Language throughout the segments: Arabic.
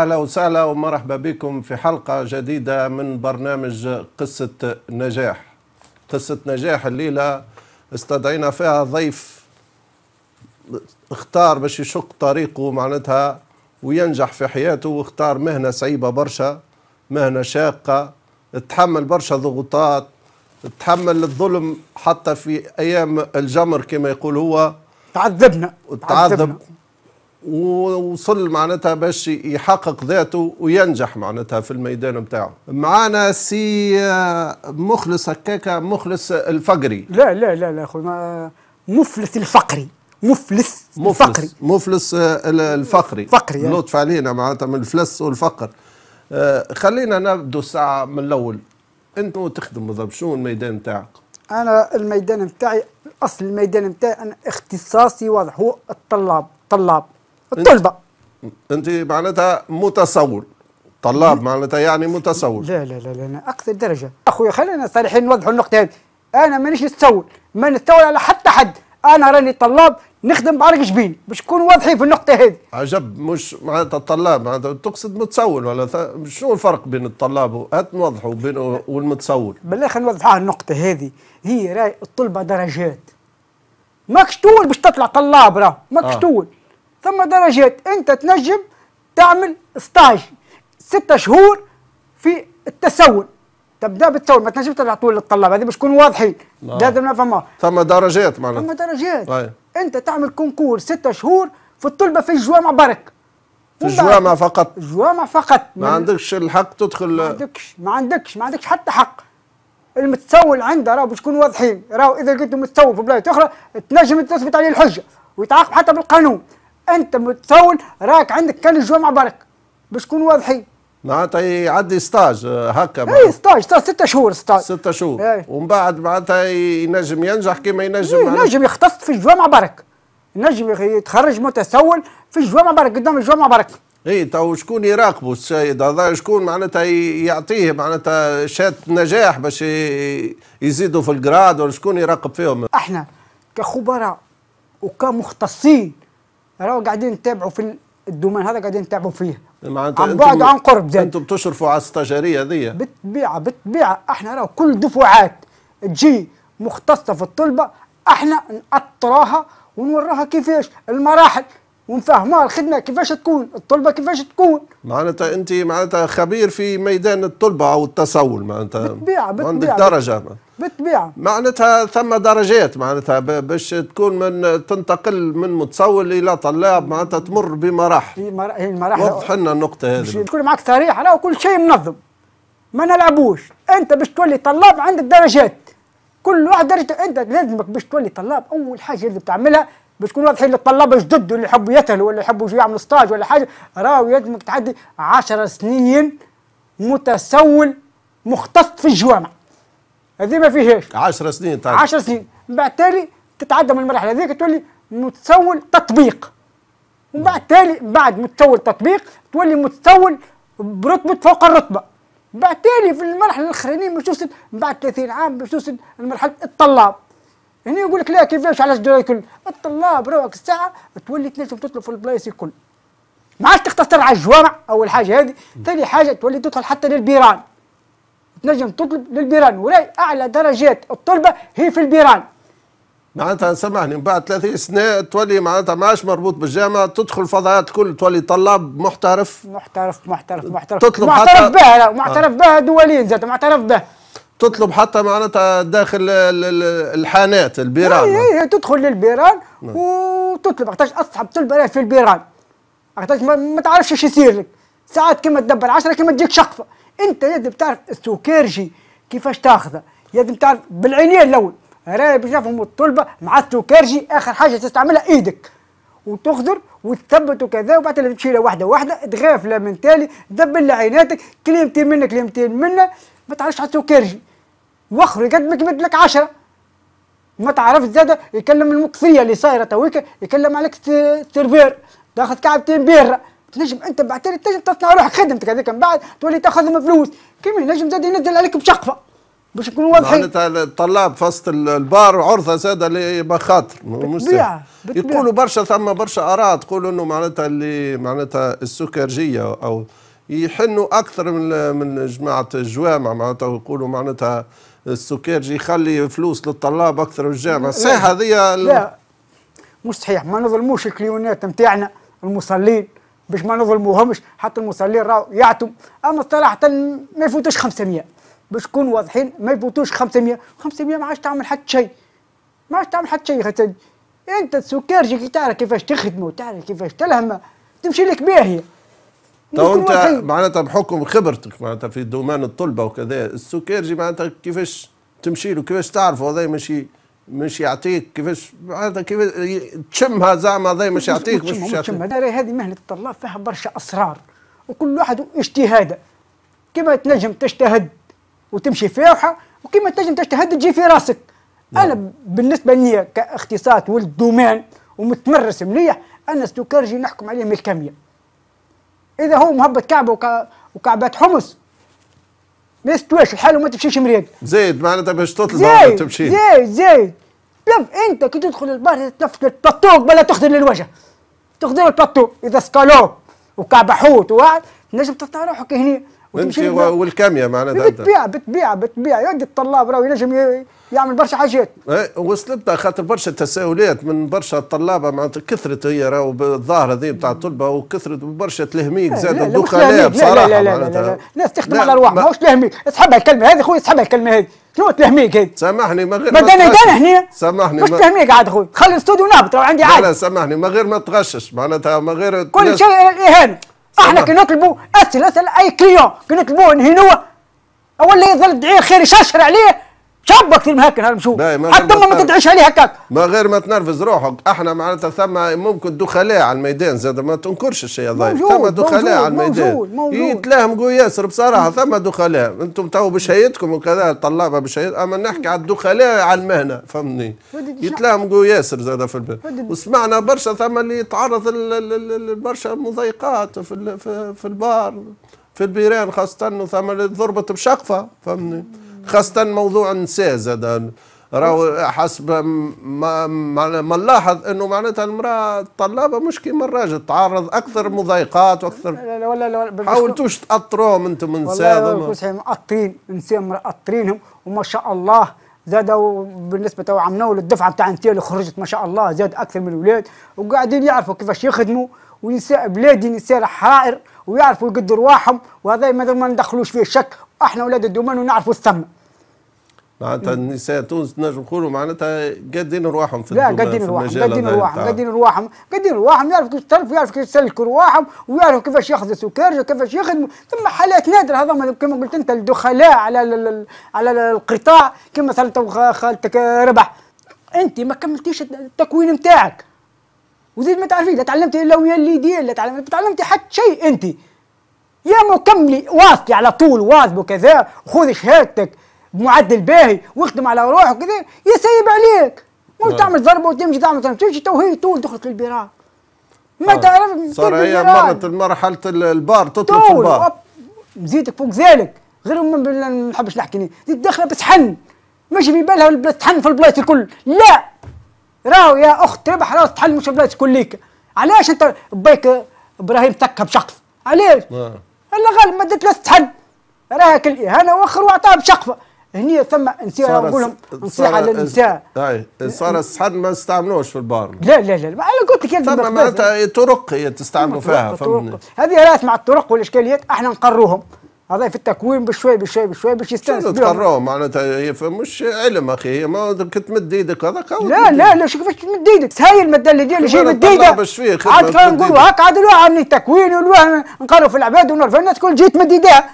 أهلا وسهلا ومرحبا بكم في حلقة جديدة من برنامج قصة نجاح قصة نجاح الليلة استدعينا فيها ضيف اختار باش يشق طريقه معناتها وينجح في حياته واختار مهنة صعيبة برشا مهنة شاقة تحمل برشا ضغوطات تحمل الظلم حتى في أيام الجمر كما يقول هو تعذبنا تعذب ووصل معناتها باش يحقق ذاته وينجح معناتها في الميدان بتاعه معانا سي مخلص هكاك مخلص الفقري لا لا لا لا اخوي مفلس الفقري مفلس, مفلس الفقري مفلس الفقري فقري يعني. لطف علينا معناتها من الفلس والفقر آه، خلينا نبدو ساعة من الأول أنت تخدم بالضبط شو الميدان بتاعك؟ أنا الميدان بتاعي أصل الميدان بتاعي أنا اختصاصي واضح هو الطلاب طلاب الطلبه انت معناتها متصور طلاب معناتها يعني متصور لا لا لا لا أقصى اكثر درجه اخويا خلينا صريحين نوضحوا النقطه هذه انا مانيش نتسول ما نتسول على حتى حد انا راني طلاب نخدم بعرق جبين باش نكون واضحين في النقطه هذه عجب مش معناتها الطلاب معناتها تقصد متصول ولا شنو الفرق بين الطلاب هات نوضحوا بين والمتصول بالله خلينا نوضحوا النقطه هذه هي راي الطلبه درجات ماكش تول باش تطلع طلاب راه ماكش آه. ثم درجات انت تنجم تعمل ستاج ستة شهور في التسول تبدا بالتسول ما تنجمش تبدا طول للطلاب هذه باش نكونوا واضحين لازم نفهمها ثم درجات معناها ثم درجات أي. طيب. انت تعمل كونكور ستة شهور في الطلبه في الجوامع برك في الجوامع فقط الجوامع فقط ما عندكش الحق تدخل ما عندكش ما عندكش ما عندكش حتى حق المتسول عنده راه باش يكونوا واضحين راه اذا كنت متسول في بلاد اخرى تنجم تثبت عليه الحجه ويتعاقب حتى بالقانون انت متسول راك عندك كان الجمعه برك باش نكون واضحين معناتها يعدي ستاج هكا اي ستاج ستاج ستة شهور ستاج ستة شهور إيه. ومن بعد معناتها ينجم ينجح كما ينجم إيه، ينجم يختص في الجامعة برك ينجم يتخرج متسول في الجامعة برك قدام الجامعة برك اي تو شكون يراقبه السيد هذا شكون معناتها يعطيه معناتها شات نجاح باش يزيدوا في الجراد ولا شكون يراقب فيهم احنا كخبراء وكمختصين راهو قاعدين نتابعوا في الدومين هذا قاعدين نتابعوا فيه معناتها نعم، عن بعد عن قرب زاد انتم بتشرفوا على التجاريه ذي بالطبيعه بالطبيعه احنا راهو كل دفعات تجي مختصه في الطلبه احنا نأطراها ونوراها كيفاش المراحل ونفهموا الخدمه كيفاش تكون الطلبه كيفاش تكون معناتها انت معناتها خبير في ميدان الطلبه او التسول معناتها بالطبيعه عندك درجه بالطبيعه معناتها ثم درجات معناتها باش تكون من تنتقل من متسول الى طلاب معناتها تمر بمراحل المراحل وضح لنا النقطه هذه تكون معك صريح راه وكل شيء منظم ما نلعبوش انت باش تولي طلاب عندك درجات كل واحد درجته انت لازمك باش تولي طلاب اول حاجه لازم تعملها بتكون واضحين للطلاب الجدد اللي يحبوا يتهلوا ولا يحبوا يعملوا ستاج ولا حاجه راهو يلزمك تعدي 10 سنين متسول مختص في الجوامع هذه ما فيهاش 10 سنين تعدي طيب. 10 سنين من بعد تالي تتعدى من المرحله هذيك تولي متسول تطبيق ومن بعد تالي بعد متسول تطبيق تولي متسول برتبه فوق الرتبه بعد تالي في المرحله الاخرانيه باش توصل بعد 30 عام باش توصل لمرحله الطلاب هنا يعني يقول لك لا كيفاش علاش الدراري الكل الطلاب روك الساعه تولي تنجم تطلب في البلايص الكل ما عادش تقتصر على الجوامع اول حاجه هذه ثاني حاجه تولي تدخل حتى للبيران تنجم تطلب للبيران ولا اعلى درجات الطلبه هي في البيران معناتها سامحني من بعد 30 سنه تولي معناتها ما عادش مربوط بالجامعه تدخل الفضاءات الكل تولي طلاب محترف محترف محترف محترف تطلب محترف حتى... به آه. معترف به دوليا زاد معترف به تطلب حتى معناتها داخل الحانات البيران اي اي تدخل للبيران نعم. وتطلب وقتاش اصعب طلب في البيران وقتاش ما تعرفش ايش يصير لك ساعات كما تدبر عشرة كما تجيك شقفه انت لازم تعرف السكرجي كيفاش تاخذه لازم تعرف بالعينين الاول راهي باش نفهم الطلبه مع السكرجي اخر حاجه تستعملها ايدك وتخضر وتثبت وكذا وبعد لازم تشيلها واحده واحده تغافله من تالي دبل عيناتك كلمتين منك كلمتين منك ما تعرفش على السكرجي ما بكبت لك 10 ما تعرفش زاد يكلم المقصيه اللي صايره تويك يكلم عليك سيرفير تاخذ كعبتين بيره تنجم انت بعتري تنجم تصنع روحك خدمتك هذيك من بعد تولي تاخذ من فلوس كيما ينجم زاد ينزل عليك بشقفه باش نكون واضحين معناتها طلع بفصل البار عرضه زاد لمخاطر بالطبيعه يقولوا برشا ثم برشا اراء تقولوا انه معناتها اللي معناتها السكرجيه او يحنوا اكثر من من جماعه الجوامع معناتها يقولوا معناتها السكرجي يخلي فلوس للطلاب اكثر من الجامعه صحيح هذه لا مش صحيح ما نظلموش الكليونات نتاعنا المصلين باش ما نظلموهمش حتى المصلين راهو يعتم اما صراحه ما يفوتوش 500 باش نكون واضحين ما يفوتوش 500 500 ما عادش تعمل حتى شيء ما عادش تعمل حتى شيء خاطر انت السكرجي كي تعرف كيفاش تخدمه وتعرف كيفاش تلهمه تمشي لك باهيه طيب انت معناتها بحكم خبرتك معناتها في دومان الطلبه وكذا السكيرجي معناتها كيفاش تمشي له كيفاش تعرفه هذا ماشي مش يعطيك كيفاش معناتها كيفاش تشمها زعما هذا مش يعطيك مش, مش يعطيك هذه مهنه الطلاب فيها برشا اسرار وكل واحد اجتهاده كما تنجم تجتهد وتمشي فيها وكما تنجم تجتهد تجي في راسك نعم. انا بالنسبه لي كاختصاص ولد دومان ومتمرس مليح انا السكرجي نحكم عليه من الكميه اذا هو مهبط كعبه وك... وكعبات حمص ما يستواش الحال وما تمشيش مريق زيد معناتها باش تطلب ما تمشي زيد زيد لف انت كي تدخل البحر تلف البطوق بلا تخدر للوجه تخدر البطو اذا سكالو وكعبه حوت وواحد نجم تطلع روحك هنا وتمشي والكاميه معناتها بتبيع بتبيع بتبيع يدي الطلاب راهو ينجم يعمل برشا حاجات إيه، وصلت خاطر برشا تساؤلات من برشا الطلابه معناتها كثرت هي راهو بالظاهره هذه نتاع الطلبه وكثرت برشا تلهميك زاد الدخلاء بصراحه لا لا لا, لا, لا, الناس تخدم على ارواح ماهوش تلهميك اسحبها الكلمه هذه خويا اسحبها الكلمه هذه شنو تلهميك هذه سامحني ما غير ما انا هنا سامحني مش تلهميك عاد خويا خلي الاستوديو نهبط راهو عندي عاد لا سامحني ما غير ما تغشش معناتها ما غير كل شيء الاهانه احنا كي نطلبوا اسئله اي كليون كي نطلبوا نهينوه اولا يظل الدعيه خير يششر عليه شابه كثير من هذا مشو حتى ما, تدعيش عليه هكاك ما غير ما تنرفز روحك احنا معناتها ثم ممكن دخلاء على الميدان زاد ما تنكرش الشيء هذا ثم دخلاء على الميدان يتلاهموا ياسر بصراحه ثم دخلاء انتم تو بشهيتكم وكذا طلابه بشهيت اما نحكي على الدخلاء على المهنه فهمني يتلاهموا ياسر زاد في البيت وسمعنا برشا ثم اللي يتعرض لبرشا مضايقات في في البار في البيران خاصه ثم ضربت بشقفه فهمني خاصة موضوع النساء زاد راهو حسب ما, ما نلاحظ انه معناتها المراه الطلابه مش كيما الراجل تعرض اكثر مضايقات واكثر لا لا لا, لا حاولتوش تاطروهم انتم نساء والله مأطرين نساء مأطرينهم وما شاء الله زادوا بالنسبه تو عملوا للدفعه نتاع النساء اللي خرجت ما شاء الله زاد اكثر من الاولاد وقاعدين يعرفوا كيفاش يخدموا ونساء بلادي نساء حائر ويعرفوا يقدروا رواحهم وهذا ما ندخلوش فيه شك احنا اولاد الدومان ونعرفوا السم معناتها النساء تونس نجم نقولوا معناتها قادين رواحهم في لا قادين رواحهم قادين رواحهم قادين رواحهم قادين رواحهم يعرف كيف تلف ويعرف كيف يسلكوا رواحهم ويعرف كيفاش ياخذ سكارج كيفاش يخدموا ثم حالات نادره هذوما كما قلت انت الدخلاء على على القطاع كما مثلا خالتك ربح انت ما كملتيش التكوين نتاعك وزيد ما تعرفيش لا تعلمتي الا ويا اللي يدير لا تعلمتي حتى شيء انت يا مكملي واثقي على طول واثق وكذا وخذ شهادتك بمعدل باهي واخدم على روحك وكذا يا سيب عليك وانت نعم. تعمل ضربه وتمشي تعمل تمشي تو هي طول دخلت للبيران ما آه. تعرف صار هي مرت مرحله البار تطلب في البار مزيدك فوق ذلك غير ما نحبش نحكي زيد داخله بس حن ماشي في بالها تحن في البلايص الكل لا راهو يا اخت ربح راهو تحل مش البلايص ليك علاش انت بيك ابراهيم تكها بشخص علاش؟ نعم. الا غالب ما دات له راه كل الاهانه واخر وعطاها بشقفه هني ثم نسيها نقولهم نصيحه للنساء اي صار السحن ما استعملوش في البار لا لا لا انا قلت لك ثم معناتها طرق تستعملوا فيها هذه رات مع الطرق والاشكاليات احنا نقروهم هذا في التكوين بشوي بشوي بشوي باش يستانس شنو معناتها معناتها مش علم اخي هي ما كنت مد ايدك هذاك لا لا لا شو كيفاش تمد ايدك هاي الماده اللي ديال جاي مد ايدك عاد نقولوا هاك عاد عني التكوين والوهم نقروا في العباد ونعرف الناس كل جيت مد ايديها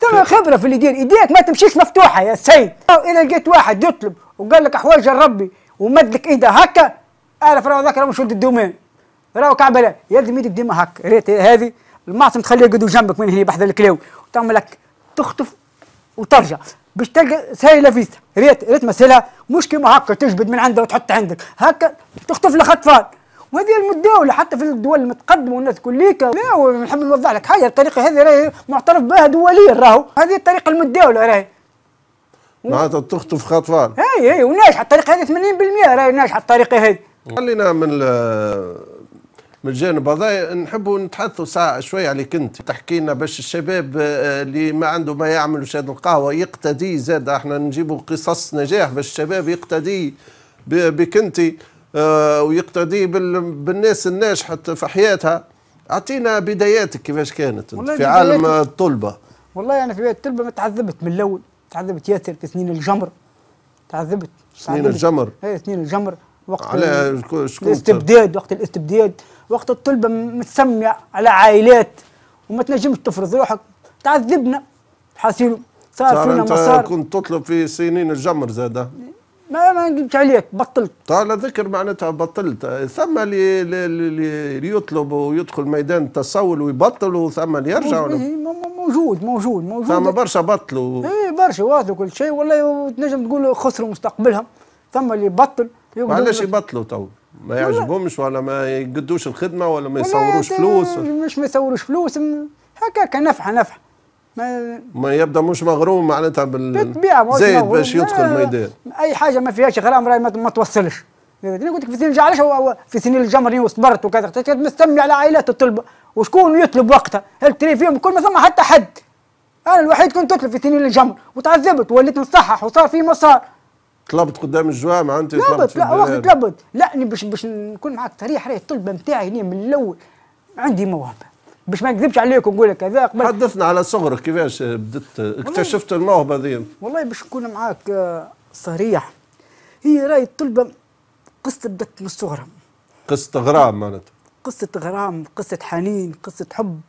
ترى خبره في اللي دير ايديك ما تمشيش مفتوحه يا سيد اذا لقيت واحد يطلب وقال لك احوال ربي ومد لك ايده هكا اعرف راه ذاك راه مش ولد الدومين راه كعبله يلزم ايدك ديما هكا ريت هذه المعصم تخليه يقعدوا جنبك من هنا بحذا الكلاوي وتعمل لك تخطف وترجع باش تلقى سهله فيك ريت ريت مسألة مش كيما هكا تجبد من عندها وتحط عندك هكا تخطف لك اطفال وهذه المداوله حتى في الدول المتقدمة والناس كليك لا نحب نوضح لك حاجة الطريقة هذه راهي معترف بها دوليا راهو هذه الطريقة المداوله راهي معناتها تخطف اطفال اي اي وناجحة الطريقة هذه 80% راهي ناجحة الطريقة هذه خلينا من من الجانب هذا نحبوا نتحدثوا ساعه شويه عليك انت تحكي لنا باش الشباب آه، اللي ما عنده ما يعمل شاد القهوه يقتدي زاد احنا نجيبوا قصص نجاح باش الشباب يقتدي بك انت آه، ويقتدي بالناس الناجحه في حياتها اعطينا بداياتك كيفاش كانت في عالم الطلبه والله انا يعني في بدايه الطلبه ما تعذبت من الاول تعذبت ياسر في سنين الجمر تعذبت سنين الجمر ايه سنين الجمر وقت على الاستبداد وقت الاستبداد وقت الطلبه متسميه على عائلات وما تنجمش تفرض روحك تعذبنا حاسيلو صار, فينا مسار كنت تطلب في سنين الجمر زاده ما ما نجمش عليك بطلت طال ذكر معناتها بطلت ثم اللي اللي يطلب ويدخل ميدان التصول ويبطل وثم اللي يرجع إيه، موجود موجود موجود ثم برشا بطلوا اي برشا واضح كل شيء والله تنجم تقول خسروا مستقبلهم ثم اللي بطل علاش يبطلوا تو ما يعجبهمش ولا ما يقدوش الخدمه ولا ما يصوروش فلوس مش ما يصوروش فلوس هكاك نفحه نفحه ما, ما يبدا مش مغروم معناتها بال زايد باش يدخل الميدان اي حاجه ما فيهاش غرام راهي ما توصلش انا قلت لك في سنين جعلش في سنين الجمر وصبرت وكذا مستمي على عائلات الطلبه وشكون يطلب وقتها هل تري فيهم كل ما ثم حتى حد انا الوحيد كنت اطلب في سنين الجمر وتعذبت وليت نصحح وصار في مسار طلبت قدام الجوامع انت طلبت لا وقت طلبت لا باش باش نكون معاك صريح راهي الطلبه نتاعي هنا من الاول عندي موهبه باش ما نكذبش عليك ونقول لك هذا قبل حدثنا على صغرك كيفاش بدت اكتشفت الموهبه ذي والله باش نكون معاك آه، صريح هي راهي الطلبه قصه بدت من الصغرى قصه غرام معناتها قصه غرام قصه حنين قصه حب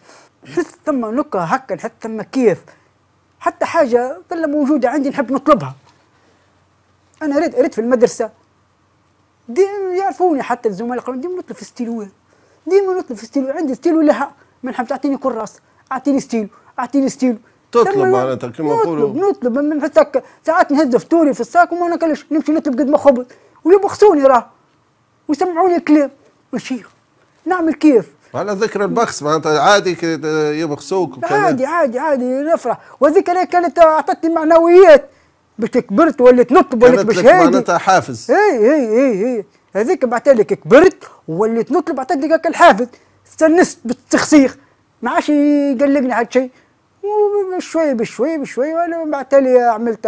نحس ثم نكهه هكا نحس ثم كيف حتى حاجه ظل موجوده عندي نحب نطلبها انا ريت ريت في المدرسه ديما يعرفوني حتى الزملاء القراء ديما نطلب في ستيلو ديما نطلب في ستيلو عندي ستيلو لها ما نحب تعطيني كل راس اعطيني ستيلو اعطيني ستيلو تطلب معناتها كما نقولوا نطلب من حتى ساعات نهز فطوري في الساك وما ناكلش نمشي نطلب قد ما خبز ويبخسوني راه ويسمعوني كلام وشيخ نعمل كيف على ذكر البخس معناتها عادي يبخسوك عادي عادي عادي نفرح وهذيك كانت اعطتني معنويات باش كبرت وليت نطلب وليت باش هادي معناتها حافز اي اي اي اي هذيك لك كبرت وليت نطلب لك هكا الحافز استنست بالتخسيخ ما عادش يقلقني حتى شيء وشوي بشوي بشوي وانا لي عملت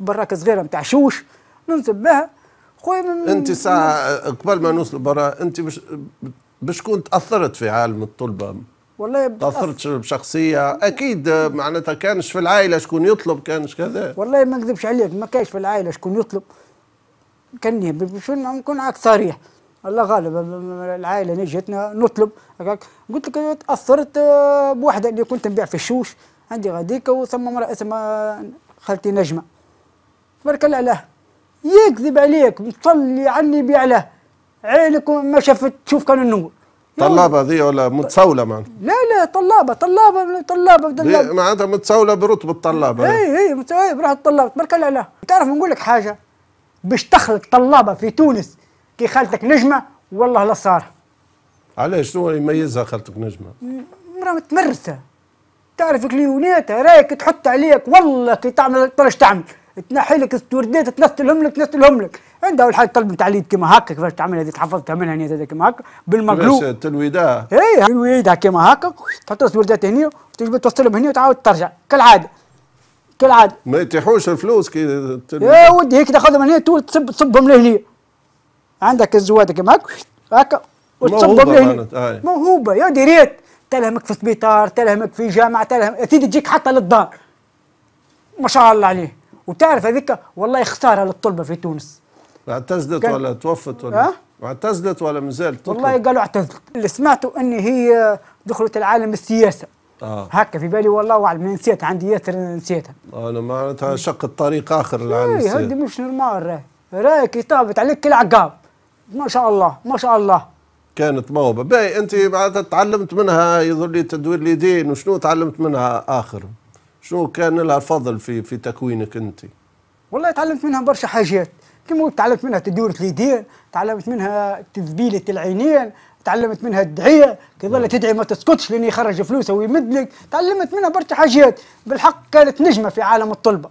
براكه صغيره نتاع شوش ننصب بها خويا انت ساعه قبل ما نوصل برا انت باش بشكون تاثرت في عالم الطلبه والله تاثرتش بشخصيه اكيد آه، معناتها كانش في العائله شكون يطلب كانش كذا والله ما نكذبش عليك ما كانش في العائله شكون يطلب كان نعم، نكون معك صريح الله غالب العائله نجتنا نطلب قلت لك تاثرت آه، بوحده اللي كنت نبيع في الشوش عندي غاديك وثم امراه اسمها خالتي نجمه تبارك الله عليه يكذب عليك مصلي عني بيعله عينك ما شافت تشوف كان النور طلابه هذه ولا متسوله معناتها لا لا طلابه طلابه طلابه طلابه معناتها متسوله برتب الطلابه اي اي متسوله برتب طلابه تبارك الله عليها تعرف نقول لك حاجه باش تخلق طلابه في تونس كي خالتك نجمه والله لا صار علاش شنو يميزها خالتك نجمه؟ مراه متمرسه تعرف كليوناتها رايك تحط عليك والله كي تعمل طرش تعمل تنحي لك استورديت تنسلهم لك تنسلهم لك انت اول حاجه طلب نتاع اليد كيما هكا كيفاش تعمل هذه تحفظتها منها هنا هذا كيما هكا بالمقلوب تنويدها اي تنويدها كيما هكا تحط ستوردات هني وتجي توصلهم هنا وتعاود ترجع كالعاده كالعاده ما يطيحوش الفلوس كي يا إيه، ودي هيك تاخذهم هنا تصب تصبهم لهني عندك الزواد كيما هكا هكا وتصبهم لهني موهوبه يا ديريت تلهمك في سبيطار تلهمك في جامعه تلهم سيدي تجيك حتى للدار ما شاء الله عليه وتعرف هذيك والله اختارها للطلبه في تونس اعتزلت ولا توفت ولا أه؟ واعتزلت ولا مازالت والله قالوا اعتزلت اللي سمعته ان هي دخلت العالم السياسه آه. هكا في بالي والله اعلم نسيتها عندي ياسر نسيتها انا معناتها شق الطريق اخر العالم السياسي إيه، هذه مش نورمال راهي راهي كي طابت عليك كل عقاب ما شاء الله ما شاء الله كانت موهبه باهي انت معناتها تعلمت منها يظل لي تدوير اليدين وشنو تعلمت منها اخر شنو كان لها فضل في في تكوينك انت؟ والله تعلمت منها برشا حاجات كما تعلمت منها تدورة اليدين تعلمت منها تذبيلة العينين تعلمت منها الدعية كي ظل نعم. تدعي ما تسكتش لأن يخرج فلوسه ويمد لك تعلمت منها برشا حاجات بالحق كانت نجمة في عالم الطلبة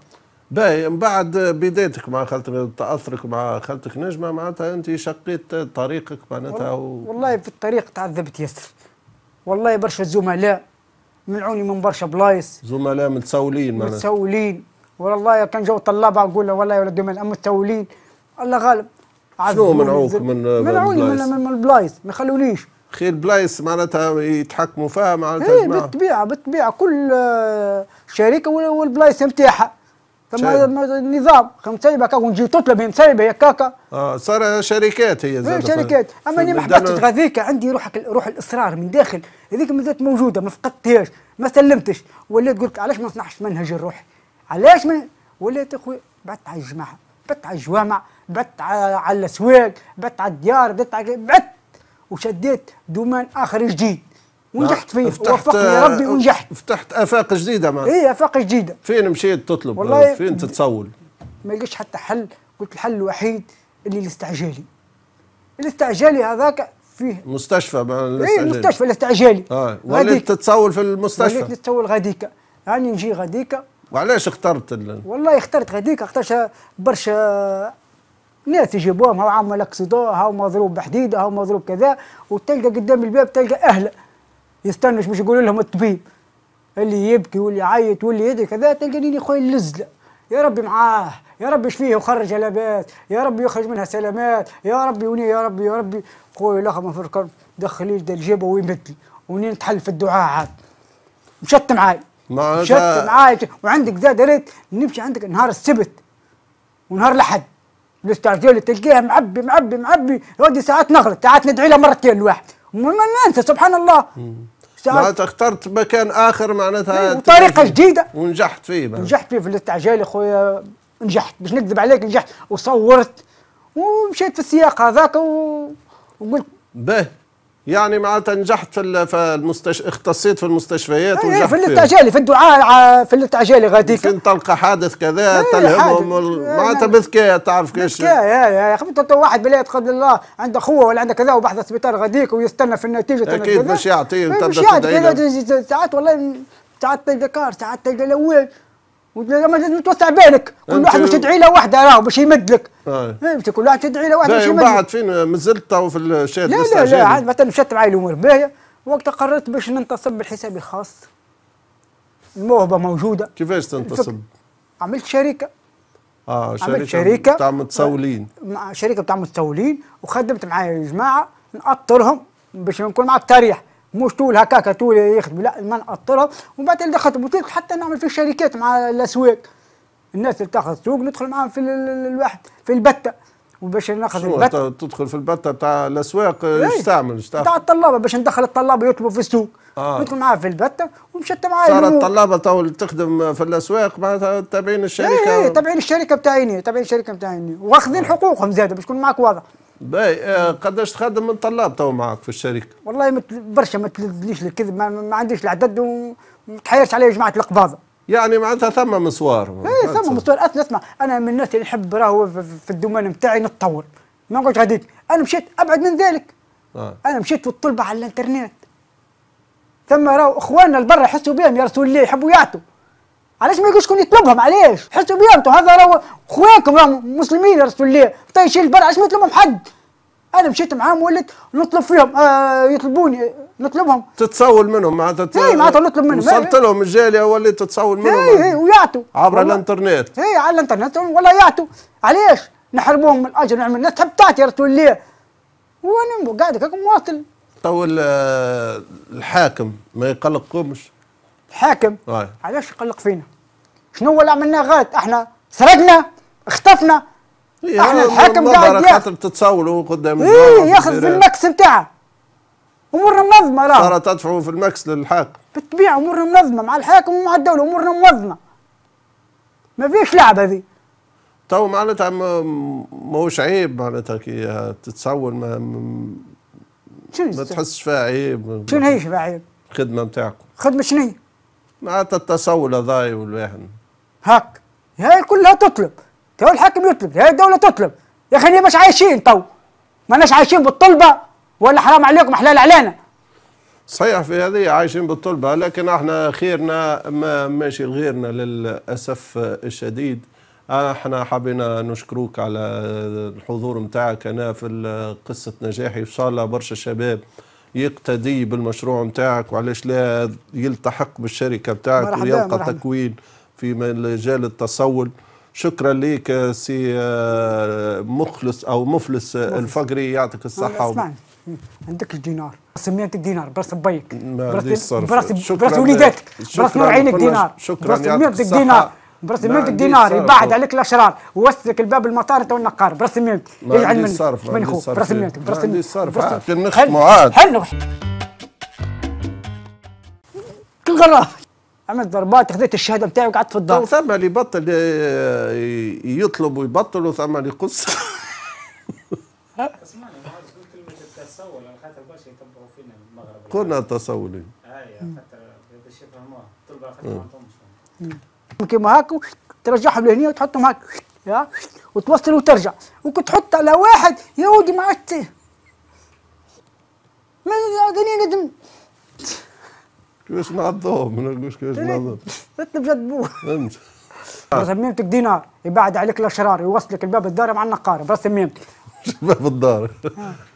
باهي من بعد بدايتك مع خالتك تاثرك مع خالتك نجمه معناتها انت شقيت طريقك معناتها والله, و... والله في الطريق تعذبت ياسر والله برشا زملاء منعوني من برشا بلايص زملاء متسولين معناها متسولين والله كان جو طلاب اقول له والله يا ولد متسولين الله غالب شنو منعوك من منعوني من, من, من البلايص ما يخلونيش خير بلايص معناتها يتحكموا فيها معناتها إيه، بالطبيعه بالطبيعه كل آه، شركه والبلايص نتاعها النظام فهمت كاكا ونجي تطلب من سايبه يا كاكا اه صار شركات هي إيه، زاد شركات اما انا ما حبستش غذيك عندي روحك روح الاصرار من داخل هذيك مازالت موجوده ما فقدتهاش ما سلمتش وليت قلت علاش ما نصنعش منهج الروح علاش من وليت اخويا بعدت على الجماعه بعدت على الجوامع بعدت على الاسواق بعدت على الديار بعدت على بعدت وشديت دومان اخر جديد ونجحت آه، فيه وفقني آه، ربي ونجحت فتحت افاق جديده معناها اي افاق جديده فين مشيت تطلب والله آه، فين تتصول ما لقيتش حتى حل قلت الحل الوحيد اللي الاستعجالي الاستعجالي هذاك فيه مستشفى مع إيه، الاستعجالي ايه المستشفى الاستعجالي اه وليت تتصول في المستشفى وليت تتصول غاديكا يعني نجي غاديكا وعلاش اخترت ال... والله اخترت غاديكا اخترت برشا ناس يجيبوهم هاو عامل اكسيدون هاو مضروب بحديده هاو مضروب كذا وتلقى قدام الباب تلقى اهله يستنش مش يقول لهم الطبيب اللي يبكي واللي يعيط واللي يدري كذا تلقاني خويا اللزله يا ربي معاه يا ربي يشفيه ويخرج لاباس يا ربي يخرج منها سلامات يا ربي وني يا ربي يا ربي خويا الاخر ما الكرب دخل لي الجيبه ويمد وني نتحل في الدعاء عاد مشت معاي مشت معاي وعندك زاد ريت نمشي عندك نهار السبت ونهار الاحد الاستعجال تلقيها معبي معبي معبي ودي ساعات نغلط ساعات ندعي لها مرتين الواحد ما ننسى سبحان الله معناتها اخترت مكان اخر معناتها وطريقه أيوة، جديده ونجحت فيه معناتها. نجحت فيه في الاستعجال اخويا نجحت باش نكذب عليك نجحت وصورت ومشيت في السياق هذاك و... وقلت باه يعني معناتها نجحت في, في المستش... اختصيت في المستشفيات إيه، ونجحت في التعجالي في الدعاء في التعجالي غاديك كان تلقى حادث كذا إيه، تلهمهم إيه، معناتها يعني بذكاء تعرف كيفاش بذكاء يا يا واحد بلا يتقبل الله عنده خوه ولا عنده كذا وبحث السبيطار غاديك ويستنى في النتيجه اكيد باش يعطيه باش ساعات والله ساعات تلقى طيب كار ساعات تلقى طيب لوين لما توسع بينك كل واحد مش تدعي له وحده راه باش يمد لك فهمت آه. كل واحد تدعي له وحده باش يمد بعد فين مازلت في الشات لا لا لا عاد مثلا مشات معايا الامور باهيه وقتها قررت باش ننتصب بالحساب الخاص الموهبه موجوده كيفاش تنتصب؟ عملت شركه اه شركه عملت شركه بتاع متسولين شركه بتاع متسولين وخدمت معايا جماعه نأطرهم باش نكون مع التاريخ مش طول هكاكا طول يخدم لا ما نقطرها ومن بعد دخلت بوتيك حتى نعمل في الشركات مع الاسواق الناس اللي تاخذ سوق ندخل معاهم في الواحد في البته وباش ناخذ البته تدخل في البته تاع الاسواق ايش تعمل ايش تاع الطلابه باش ندخل الطلابه يطلبوا في السوق آه. ندخل معاه في البته ومشت معاه صار الطلابه تو تخدم في الاسواق معناتها تابعين الشركه اي تابعين الشركه بتاعيني تابعين الشركه بتاعيني واخذين آه. حقوقهم زاده باش يكون معك واضح باي آه، قداش تخدم من طلاب تو معاك في الشركه؟ والله مت... برشا ما تلذليش الكذب ما, ما عنديش العدد وما تحيرش علي جماعه القباضه يعني معناتها ثم مسوار اي ثم مسوار اسمع انا من الناس اللي نحب راهو في الدومين نتاعي نتطور ما نقعدش غاديك انا مشيت ابعد من ذلك آه. انا مشيت في الطلبه على الانترنت ثم راهو اخواننا البرا يحسوا بهم يا رسول الله يحبوا يعطوا علاش ما يقولش شكون يطلبهم علاش حسوا بيا انتم هذا راهو خواكم راهم مسلمين رسول الله طيشين البر علاش ما يطلبهم حد انا مشيت معاهم وليت نطلب فيهم آه يطلبوني نطلبهم تتصول منهم معناتها تت... اي معناتها نطلب منهم وصلت لهم الجاليه وليت تتصول منهم اي اي ويعطوا عبر والله. الانترنت اي على الانترنت والله يعطوا علاش نحرموهم من الاجر نعمل الناس تحب تعطي رسول الله وانا قاعد هكاك مواصل طيب، تو الحاكم ما يقلقكمش الحاكم علاش يقلق فينا شنو اللي عملناه غلط احنا سرقنا اختفنا إيه، احنا الحاكم قاعد خاطر تتصاولوا قدام ايه ياخذ في المكس نتاعها امورنا منظمه راه صارت تدفعوا في المكس للحاكم بالطبيعه امورنا منظمه مع الحاكم ومع الدوله امورنا منظمه ما فيش لعبه هذه تو معناتها ماهوش عيب معناتها كي تتصور ما ما تحسش فيها عيب شنو هي فيها عيب؟ الخدمه نتاعكم خدمه شنو هي؟ معناتها التصور هذايا والواحد هاك هاي كلها تطلب تو الحاكم يطلب هاي الدوله تطلب يا اخي مش عايشين تو ماناش عايشين بالطلبه ولا حرام عليكم حلال علينا صحيح في هذه عايشين بالطلبه لكن احنا خيرنا ما ماشي لغيرنا للاسف الشديد احنا حابين نشكروك على الحضور نتاعك هنا في قصه نجاحي ان شاء الله برشا شباب يقتدي بالمشروع نتاعك وعلاش لا يلتحق بالشركه نتاعك ويلقى تكوين في مجال التصول شكرا لك سي آه، مخلص او مفلس الفقري يعطيك الصحه اسمعني عندك الدينار سميت دينار براس بيك براس براس وليداتك براس نور عينك دينار شكرا براس دينار براس سميت دينار يبعد عليك الاشرار ووسك الباب المطار تو النقار براس سميت يجعل منك من خو براس سميت براس ميمتك حل حل كل غراف عملت ضربات اخذت الشهاده بتاعي وقعدت في الدار ثم اللي يبطل يطلب ويبطل وثم اللي يقص اسمعني كلمه التسول على خاطر برشا يتبعوا فينا المغرب قلنا التسول اي خاطر باش يفهموها الطلبه خاطر ما عندهمش كيما هاك ترجعهم لهنا وتحطهم هاك يا وتوصل وترجع وكنت تحط على واحد يهودي ما عدت ما هذا ندم كيفاش نعضوهم ما نلقوش كيفاش نعضوهم تنبجد بوه فهمت راس ميمتك دينار يبعد عليك الاشرار يوصلك الباب الدار مع النقاره براس ميمتك باب الدار آه.